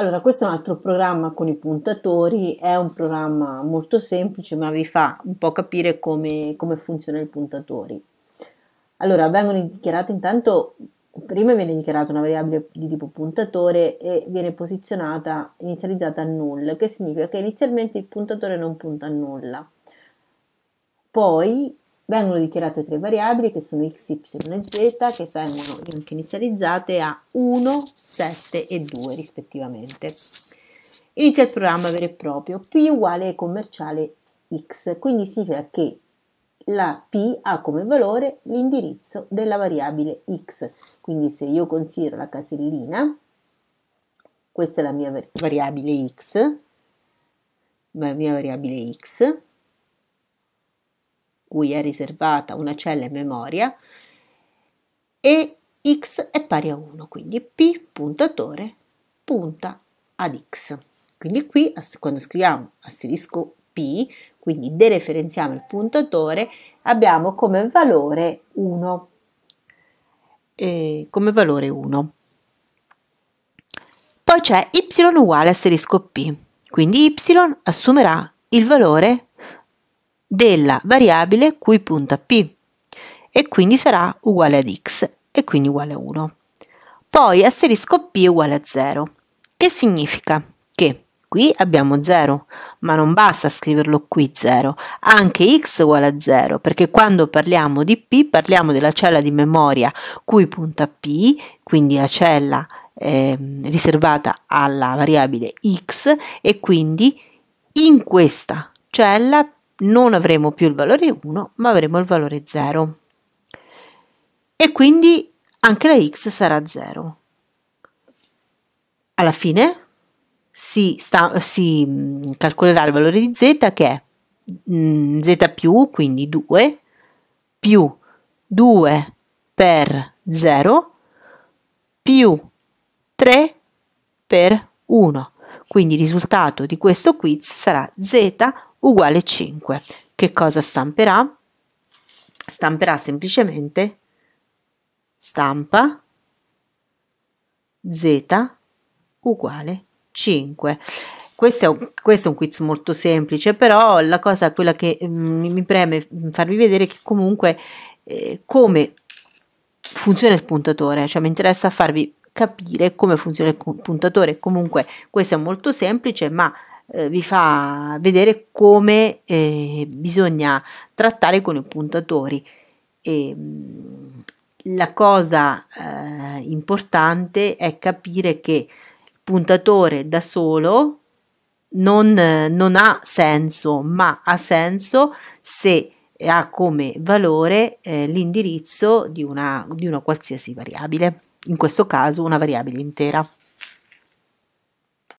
Allora, questo è un altro programma con i puntatori, è un programma molto semplice ma vi fa un po' capire come, come funzionano i puntatori. Allora, vengono dichiarate intanto, prima viene dichiarata una variabile di tipo puntatore e viene posizionata, inizializzata a null, che significa che inizialmente il puntatore non punta a nulla. Poi vengono dichiarate tre variabili che sono x, y e z che vengono anche inizializzate a 1, 7 e 2 rispettivamente. Inizia il programma vero e proprio, P uguale commerciale x, quindi significa che la P ha come valore l'indirizzo della variabile x, quindi se io considero la casellina, questa è la mia variabile x, la mia variabile x, cui è riservata una cella in memoria, e x è pari a 1, quindi p puntatore punta ad x. Quindi qui quando scriviamo asterisco p, quindi dereferenziamo il puntatore, abbiamo come valore 1. Eh, come valore 1. Poi c'è y uguale asterisco p, quindi y assumerà il valore 1 della variabile cui punta P e quindi sarà uguale ad x e quindi uguale a 1. Poi asterisco P uguale a 0, che significa che qui abbiamo 0, ma non basta scriverlo qui 0, anche x uguale a 0, perché quando parliamo di P parliamo della cella di memoria cui punta P, quindi la cella eh, riservata alla variabile x e quindi in questa cella non avremo più il valore 1 ma avremo il valore 0 e quindi anche la x sarà 0. Alla fine si, sta, si mm, calcolerà il valore di z che è mm, z più, quindi 2, più 2 per 0, più 3 per 1. Quindi il risultato di questo quiz sarà z uguale 5. Che cosa stamperà? Stamperà semplicemente stampa z uguale 5. Questo è, un, questo è, un, quiz molto semplice, però la cosa quella che mm, mi, mi preme farvi vedere è che comunque eh, come funziona il puntatore, cioè mi interessa farvi capire come funziona il puntatore. Comunque questo è molto semplice, ma eh, vi fa vedere come eh, bisogna trattare con i puntatori. E, mm, la cosa eh, importante è capire che il puntatore da solo non, non ha senso, ma ha senso se ha come valore eh, l'indirizzo di una, di una qualsiasi variabile, in questo caso una variabile intera.